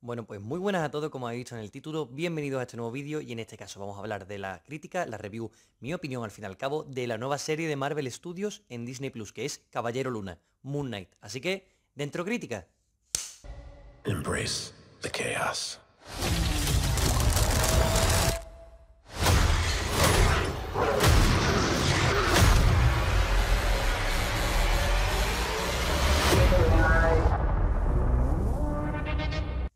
Bueno, pues muy buenas a todos, como he dicho en el título, bienvenidos a este nuevo vídeo y en este caso vamos a hablar de la crítica, la review, mi opinión al fin y al cabo, de la nueva serie de Marvel Studios en Disney Plus, que es Caballero Luna, Moon Knight. Así que, dentro crítica. Embrace the chaos.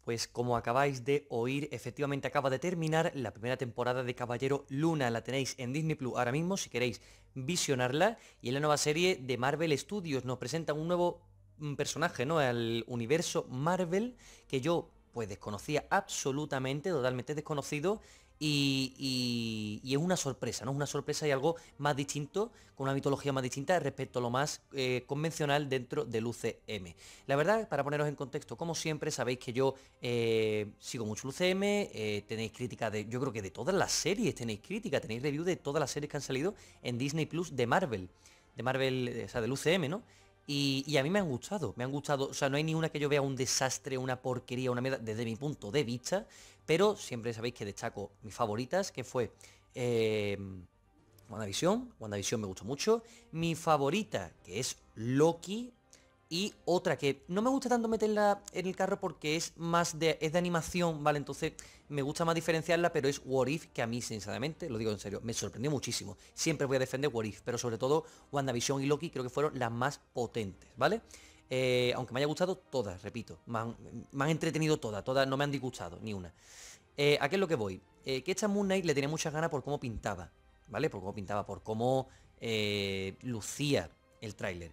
Pues como acabáis de oír, efectivamente acaba de terminar la primera temporada de Caballero Luna. La tenéis en Disney Plus ahora mismo si queréis visionarla. Y en la nueva serie de Marvel Studios nos presenta un nuevo mm, personaje, ¿no? Al universo Marvel que yo pues desconocía absolutamente, totalmente desconocido y, es una sorpresa, ¿no? Es una sorpresa y algo más distinto, con una mitología más distinta respecto a lo más eh, convencional dentro del UCM. La verdad, para poneros en contexto, como siempre, sabéis que yo eh, sigo mucho el UCM, eh, tenéis crítica, de, yo creo que de todas las series tenéis crítica, tenéis review de todas las series que han salido en Disney Plus de Marvel, de Marvel, o sea, del UCM, ¿no? Y, a mí me han gustado, me han gustado, o sea, no hay ni una que yo vea un desastre, una porquería, una mierda, desde mi punto de vista, pero siempre sabéis que destaco mis favoritas, que fue eh, WandaVision. WandaVision me gustó mucho. Mi favorita, que es Loki. Y otra que no me gusta tanto meterla en el carro porque es más de, es de animación, ¿vale? Entonces me gusta más diferenciarla, pero es What If, que a mí, sinceramente, lo digo en serio, me sorprendió muchísimo. Siempre voy a defender What If, pero sobre todo WandaVision y Loki creo que fueron las más potentes, ¿vale? vale eh, aunque me haya gustado todas, repito. Me han, entretenido todas, todas no me han disgustado, ni una. Eh, ¿A qué es lo que voy? Eh, que esta Moon Knight le tenía muchas ganas por cómo pintaba, ¿vale? Por cómo pintaba, por cómo eh, lucía el tráiler.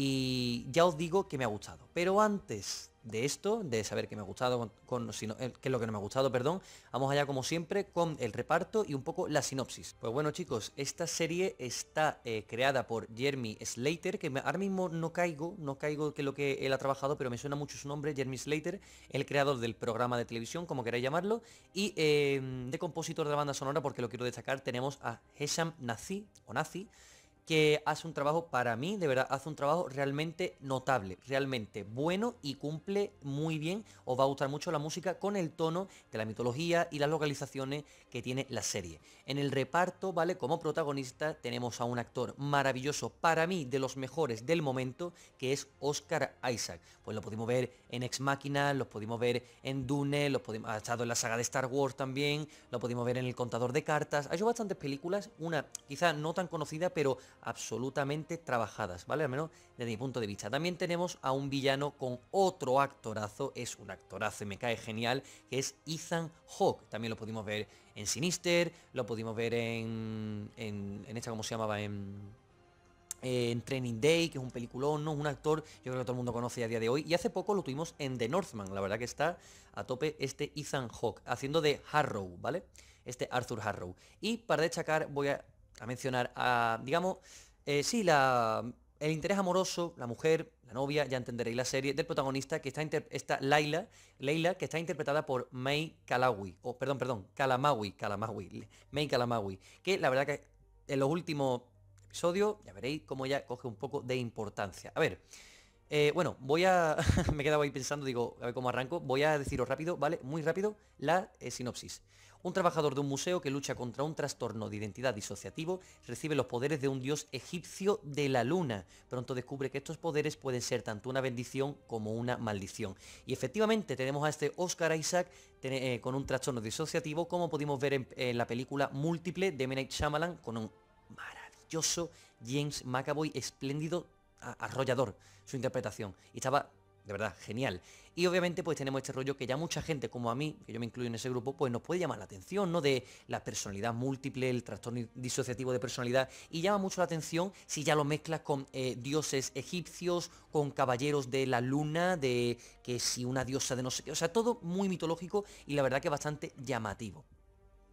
Y ya os digo que me ha gustado. Pero antes de esto, de saber que me ha gustado, con, eh, qué es lo que no me ha gustado, perdón, vamos allá como siempre con el reparto y un poco la sinopsis. Pues bueno chicos, esta serie está eh, creada por Jeremy Slater, que ahora mismo no caigo, no caigo que lo que él ha trabajado, pero me suena mucho su nombre, Jeremy Slater, el creador del programa de televisión, como queráis llamarlo, y eh, de compositor de banda sonora, porque lo quiero destacar, tenemos a Hesham Nazi, o Nazi, que hace un trabajo para mí, de verdad, hace un trabajo realmente notable, realmente bueno y cumple muy bien. Os va a gustar mucho la música con el tono de la mitología y las localizaciones que tiene la serie. En el reparto, ¿vale? Como protagonista tenemos a un actor maravilloso, para mí de los mejores del momento, que es Oscar Isaac. Pues lo pudimos ver en Ex Machina, lo pudimos ver en Dune, lo pudimos, ha estado en la saga de Star Wars también, lo pudimos ver en El Contador de Cartas. Ha hecho bastantes películas, una quizá no tan conocida, pero absolutamente trabajadas, ¿vale? Al menos desde mi punto de vista. También tenemos a un villano con otro actorazo, es un actorazo y me cae genial, que es Ethan Hawke. También lo pudimos ver en Sinister, lo pudimos ver en, en, en esta, ¿cómo se llamaba? En en Training Day, que es un peliculón, ¿no? un actor, yo creo que todo el mundo conoce a día de hoy. Y hace poco lo tuvimos en The Northman, la verdad que está a tope este Ethan Hawke, haciendo de Harrow, ¿vale? Este Arthur Harrow. Y para destacar voy a a mencionar, a, digamos, eh, sí, la, el interés amoroso, la mujer, la novia, ya entenderéis la serie, del protagonista, que está, esta Laila, Leila, que está interpretada por May Calawi, o perdón, perdón, Kalamawi, Kalamawi, May Kalamawi, que la verdad que en los últimos episodios ya veréis cómo ella coge un poco de importancia. A ver, eh, bueno, voy a... me he ahí pensando, digo, a ver cómo arranco, voy a deciros rápido, ¿vale? Muy rápido, la eh, sinopsis. Un trabajador de un museo que lucha contra un trastorno de identidad disociativo recibe los poderes de un dios egipcio de la luna. Pronto descubre que estos poderes pueden ser tanto una bendición como una maldición. Y efectivamente tenemos a este Oscar Isaac eh, con un trastorno disociativo como pudimos ver en, la película múltiple de M. Shyamalan con un maravilloso James McAvoy espléndido, arrollador su interpretación. Y estaba de verdad, genial. Y obviamente pues tenemos este rollo que ya mucha gente como a mí, que yo me incluyo en ese grupo, pues nos puede llamar la atención, ¿no? De la personalidad múltiple, el trastorno disociativo de personalidad. Y llama mucho la atención si ya lo mezclas con eh, dioses egipcios, con caballeros de la luna, de que si una diosa de no sé qué. O sea, todo muy mitológico y la verdad que bastante llamativo.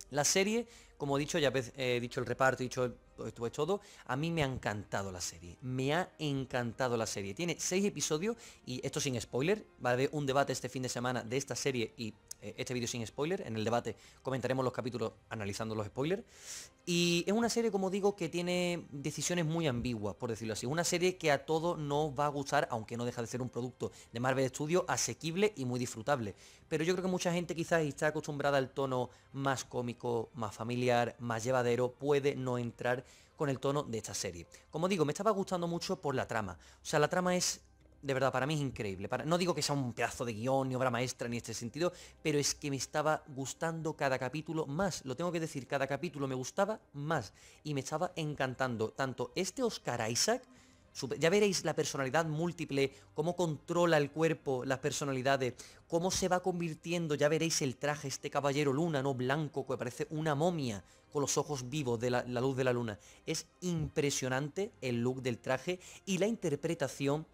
La serie, como he dicho, ya he eh, dicho el reparto, he dicho es todo. A mí me ha encantado la serie. Me ha encantado la serie. Tiene seis episodios y esto sin spoiler. Va a haber un debate este fin de semana de esta serie y eh, este vídeo sin spoiler. En el debate comentaremos los capítulos analizando los spoilers. Y es una serie, como digo, que tiene decisiones muy ambiguas, por decirlo así. Una serie que a todos nos va a gustar, aunque no deja de ser un producto de Marvel Studios asequible y muy disfrutable. Pero yo creo que mucha gente quizás está acostumbrada al tono más cómico, más familiar, más llevadero, puede no entrar con el tono de esta serie. Como digo, me estaba gustando mucho por la trama. O sea, la trama es de verdad, para mí es increíble. no digo que sea un pedazo de guión, ni obra maestra, ni este sentido, pero es que me estaba gustando cada capítulo más. Lo tengo que decir, cada capítulo me gustaba más. Y me estaba encantando tanto este Oscar Isaac, ya veréis la personalidad múltiple, cómo controla el cuerpo, las personalidades, cómo se va convirtiendo, ya veréis el traje, este caballero luna, ¿no? Blanco, que parece una momia con los ojos vivos de la luz de la luna. Es impresionante el look del traje y la interpretación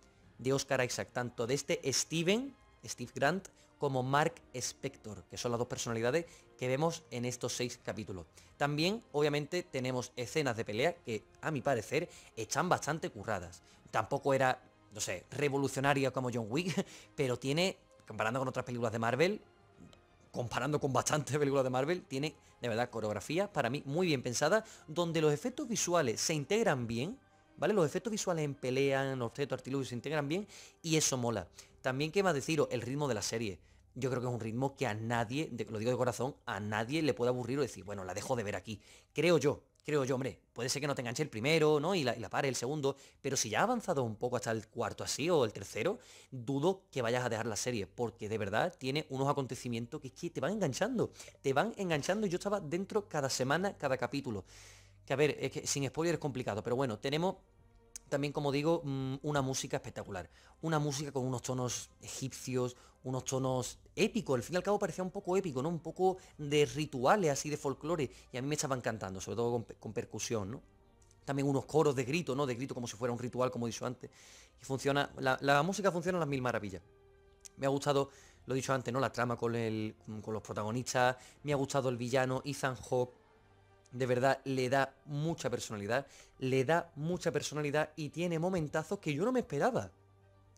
de Oscar Isaac, tanto de este Steven, Steve Grant, como Mark Spector, que son las dos personalidades que vemos en estos seis capítulos. También, obviamente, tenemos escenas de pelea que, a mi parecer, están bastante curradas. Tampoco era, no sé, revolucionaria como John Wick, pero tiene, comparando con otras películas de Marvel, comparando con bastantes películas de Marvel, tiene de verdad coreografía, para mí muy bien pensada, donde los efectos visuales se integran bien, ¿vale? Los efectos visuales en pelea, en objetos, se integran bien y eso mola. También, ¿qué más deciros? El ritmo de la serie. Yo creo que es un ritmo que a nadie, lo digo de corazón, a nadie le puede aburrir o decir, bueno, la dejo de ver aquí. Creo yo, creo yo, hombre, puede ser que no te enganche el primero, ¿no? Y la, y la, pare el segundo, pero si ya ha avanzado un poco hasta el cuarto así o el tercero, dudo que vayas a dejar la serie, porque de verdad tiene unos acontecimientos que, es que te van enganchando, te van enganchando y yo estaba dentro cada semana, cada capítulo. Que a ver, sin spoiler es complicado, pero bueno, tenemos también, como digo, mm, una música espectacular. Una música con unos tonos egipcios, unos tonos épicos. Al fin y al cabo parecía un poco épico, ¿no? Un poco de rituales así de folclore. Y a mí me estaban cantando, sobre todo con, percusión, ¿no? También unos coros de grito, ¿no? De grito como si fuera un ritual, como he dicho antes. Y funciona, la, música funciona a las mil maravillas. Me ha gustado lo he dicho antes, ¿no? La trama con, con los protagonistas, me ha gustado el villano Ethan Hawk de verdad le da mucha personalidad, le da mucha personalidad y tiene momentazos que yo no me esperaba.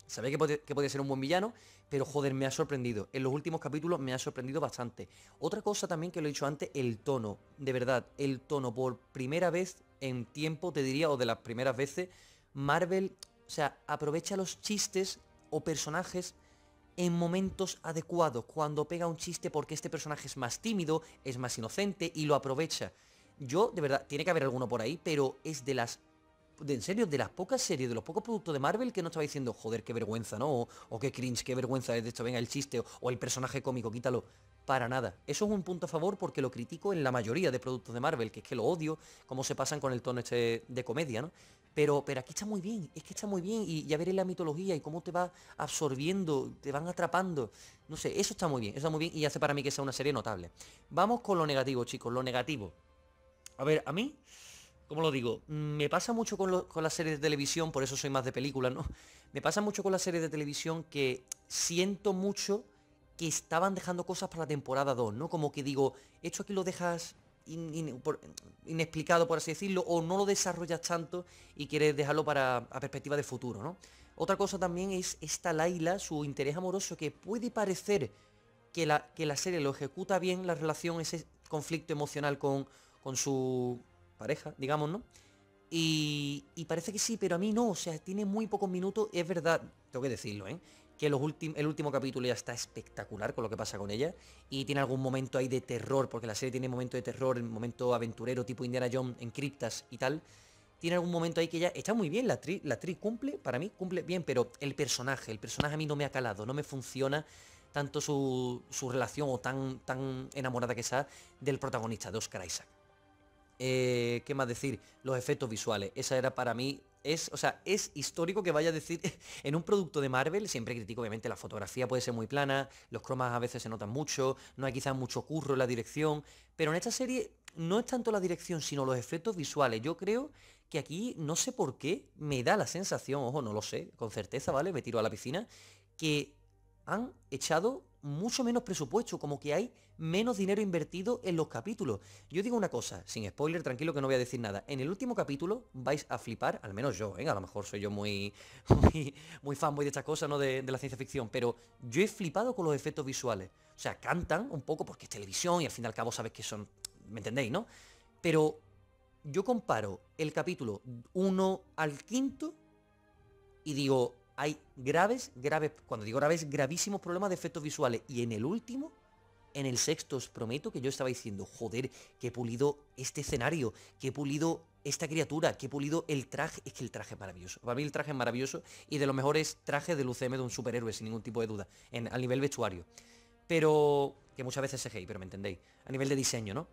Sabía que, que podía ser un buen villano, pero joder, me ha sorprendido. En los últimos capítulos me ha sorprendido bastante. Otra cosa también que lo he dicho antes, el tono. De verdad, el tono por primera vez en tiempo, te diría, o de las primeras veces, Marvel, o sea, aprovecha los chistes o personajes en momentos adecuados, cuando pega un chiste porque este personaje es más tímido, es más inocente y lo aprovecha. Yo, de verdad, tiene que haber alguno por ahí, pero es de las de, en serio, de las pocas series, de los pocos productos de Marvel que no estaba diciendo, joder, qué vergüenza, ¿no? O, qué cringe, qué vergüenza es de hecho, venga el chiste, o, el personaje cómico, quítalo. Para nada. Eso es un punto a favor porque lo critico en la mayoría de productos de Marvel, que es que lo odio, cómo se pasan con el tono este de comedia, ¿no? Pero, pero aquí está muy bien, es que está muy bien, y ya veréis la mitología y cómo te va absorbiendo, te van atrapando. No sé, eso está muy bien, eso está muy bien y hace para mí que sea una serie notable. Vamos con lo negativo, chicos, lo negativo. A ver, a mí, como lo digo? Me pasa mucho con, las series de televisión, por eso soy más de películas, ¿no? Me pasa mucho con las series de televisión que siento mucho que estaban dejando cosas para la temporada 2, ¿no? Como que digo, esto aquí lo dejas inexplicado, por así decirlo, o no lo desarrollas tanto y quieres dejarlo para a perspectiva de futuro, ¿no? Otra cosa también es esta Laila, su interés amoroso, que puede parecer que la, que la serie lo ejecuta bien, la relación, ese conflicto emocional con, con su pareja, digamos, ¿no? Y, parece que sí, pero a mí no, o sea, tiene muy pocos minutos, es verdad, tengo que decirlo, ¿eh? Que el último capítulo ya está espectacular con lo que pasa con ella y tiene algún momento ahí de terror, porque la serie tiene momento de terror, momento aventurero tipo Indiana Jones en criptas y tal. Tiene algún momento ahí que ya está muy bien, la actriz la cumple, para mí cumple bien, pero el personaje, el personaje a mí no me ha calado, no me funciona tanto su, relación o tan, tan enamorada que sea del protagonista, de Oscar Isaac. Eh, ¿Qué más decir? Los efectos visuales. Esa era para mí es, o sea, es histórico que vaya a decir en un producto de Marvel, siempre critico obviamente la fotografía puede ser muy plana, los cromas a veces se notan mucho, no hay quizás mucho curro en la dirección, pero en esta serie no es tanto la dirección, sino los efectos visuales. Yo creo que aquí no sé por qué me da la sensación, ojo, no lo sé, con certeza, ¿vale? Me tiro a la piscina que han echado mucho menos presupuesto, como que hay menos dinero invertido en los capítulos. Yo digo una cosa, sin spoiler, tranquilo que no voy a decir nada. En el último capítulo vais a flipar, al menos yo, ¿eh? a lo mejor soy yo muy, muy, muy de estas cosas, ¿no? De, la ciencia ficción, pero yo he flipado con los efectos visuales. O sea, cantan un poco porque es televisión y al fin y al cabo sabes que son... ¿Me entendéis, no? Pero yo comparo el capítulo 1 al quinto y digo, hay graves, graves, cuando digo graves, gravísimos problemas de efectos visuales. Y en el último en el sexto, os prometo que yo estaba diciendo, joder, que he pulido este escenario, que he pulido esta criatura, que he pulido el traje. Es que el traje es maravilloso. Para mí el traje maravilloso y de los mejores trajes del UCM de un superhéroe, sin ningún tipo de duda, en, al nivel vestuario. Pero... que muchas veces es gay, pero me entendéis. A nivel de diseño, ¿no?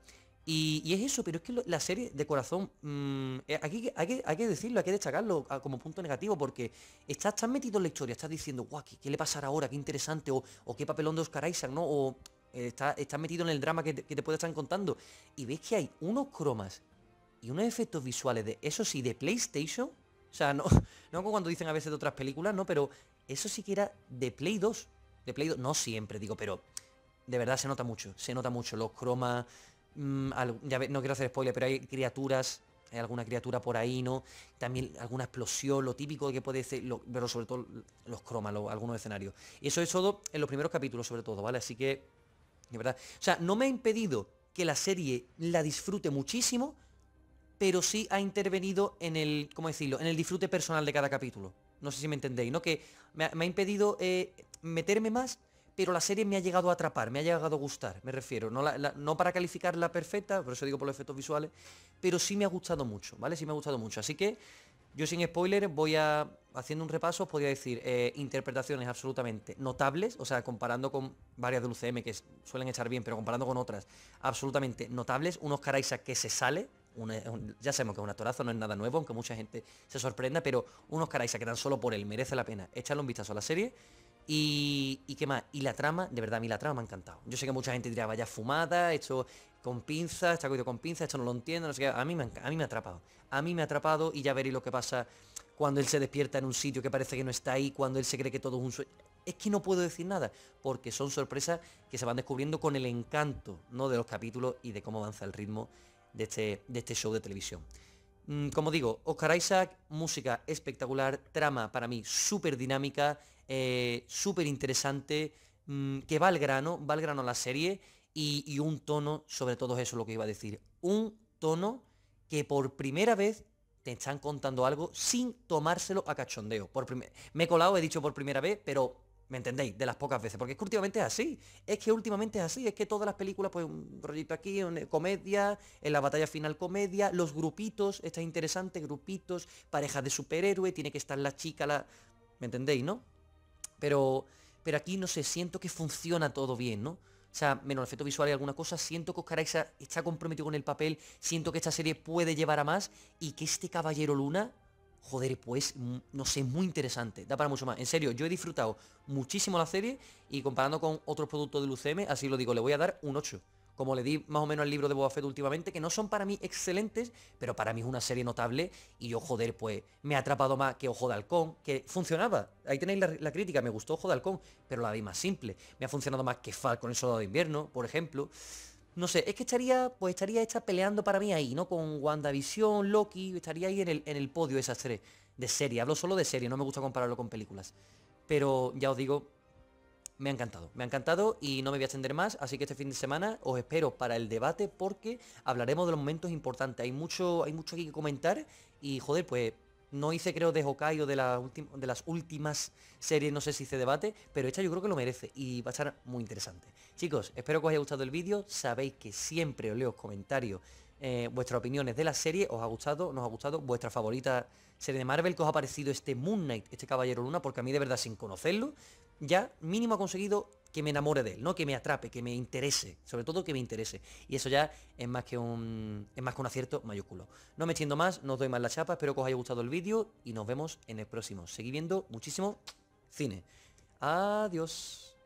Y, es eso, pero es que la serie de corazón, mm, eh, aquí hay que, decirlo, hay que destacarlo ah, como punto negativo, porque estás, estás metido en la historia, estás diciendo, guau, ¿qué, le pasará ahora? Qué interesante, o, o qué papelón de Oscar Isaac, ¿no? O eh, Estás está metido en el drama que te, puede estar contando. Y ves que hay unos cromas y unos efectos visuales de, eso sí, de PlayStation. O sea, no, no como cuando dicen a veces de otras películas, ¿no? Pero eso sí que era de Play 2. De Play 2, no siempre, digo, pero de verdad se nota mucho. Se nota mucho los cromas. Mm, ya no quiero hacer spoiler, pero hay criaturas hay alguna criatura por ahí, ¿no? También alguna explosión, lo típico que puede ser, pero sobre todo los cromas, algunos escenarios. Y eso es todo en los primeros capítulos, sobre todo, ¿vale? Así que verdad. O sea, no me ha impedido que la serie la disfrute muchísimo, pero sí ha intervenido en el, ¿cómo decirlo?, en el disfrute personal de cada capítulo. No sé si me entendéis, ¿no? Que me ha, impedido eh, meterme más, pero la serie me ha llegado a atrapar, me ha llegado a gustar, me refiero. No, no para calificarla perfecta, por eso digo por los efectos visuales, pero sí me ha gustado mucho, ¿vale? Sí me ha gustado mucho. Así que yo sin spoiler voy a, haciendo un repaso, os podría decir eh, interpretaciones absolutamente notables, o sea, comparando con varias del UCM que suelen echar bien, pero comparando con otras, absolutamente notables. unos caraysa que se sale, eh, ya sabemos que es un actorazo, no es nada nuevo, aunque mucha gente se sorprenda, pero unos caraysa que dan solo por él merece la pena echarle un vistazo a la serie. Y, qué más, y la trama, de verdad a mí la trama me ha encantado. Yo sé que mucha gente diría, vaya fumada, esto con pinzas, está cogido con pinzas, esto no lo entiendo, no sé qué. A mí, me, a mí me ha atrapado. A mí me ha atrapado y ya veréis lo que pasa cuando él se despierta en un sitio que parece que no está ahí, cuando él se cree que todo es un sueño. Es que no puedo decir nada, porque son sorpresas que se van descubriendo con el encanto, ¿no? De los capítulos y de cómo avanza el ritmo de este, de este show de televisión. Mm, como digo, Oscar Isaac, música espectacular, trama para mí súper dinámica, eh, súper interesante, mm, que va al grano, va al grano la serie y, un tono, sobre todo eso lo que iba a decir, un tono que por primera vez te están contando algo sin tomárselo a cachondeo. Por me he colado, he dicho por primera vez, pero ¿me entendéis? De las pocas veces, porque es que últimamente es así, es que últimamente es así, es que todas las películas, pues un rollito aquí, una eh, comedia, en la batalla final comedia, los grupitos, está interesante, grupitos, parejas de superhéroe, tiene que estar la chica, la... ¿Me entendéis, no? Pero, pero aquí, no sé, siento que funciona todo bien, ¿no? O sea, menos el efecto visual y alguna cosa, siento que Oscar Isaac está comprometido con el papel, siento que esta serie puede llevar a más y que este Caballero Luna, joder, pues, mm, no sé, muy interesante, da para mucho más. En serio, yo he disfrutado muchísimo la serie y comparando con otros productos de UCM, así lo digo, le voy a dar un 8 como le di más o menos al libro de Boba últimamente, que no son para mí excelentes, pero para mí es una serie notable y yo, oh, joder, pues me ha atrapado más que Ojo de Halcón, que funcionaba. Ahí tenéis la, crítica, me gustó Ojo de Halcón, pero la vi más simple. Me ha funcionado más que Falcon el Soldado de Invierno, por ejemplo. No sé, es que estaría, pues estaría esta peleando para mí ahí, ¿no? Con WandaVision, Loki, estaría ahí en el, en el podio esas tres de serie. Hablo solo de serie, no me gusta compararlo con películas. Pero ya os digo, me ha encantado, me ha encantado y no me voy a extender más, así que este fin de semana os espero para el debate porque hablaremos de los momentos importantes. Hay mucho, hay mucho aquí que comentar y joder, pues no hice creo de Hokkaido de, de las últimas series, no sé si hice debate, pero esta yo creo que lo merece y va a estar muy interesante. Chicos, espero que os haya gustado el vídeo, sabéis que siempre os leo comentarios, eh, vuestras opiniones de la serie, os ha gustado, nos ha gustado, vuestra favorita serie de Marvel, que os ha parecido este Moon Knight, este Caballero Luna, porque a mí de verdad sin conocerlo, ya mínimo ha conseguido que me enamore de él, ¿no? Que me atrape, que me interese, sobre todo que me interese. Y eso ya es más que un es más que un acierto mayúsculo. No me extiendo más, no os doy más la chapa, espero que os haya gustado el vídeo y nos vemos en el próximo. Seguí viendo muchísimo cine. Adiós.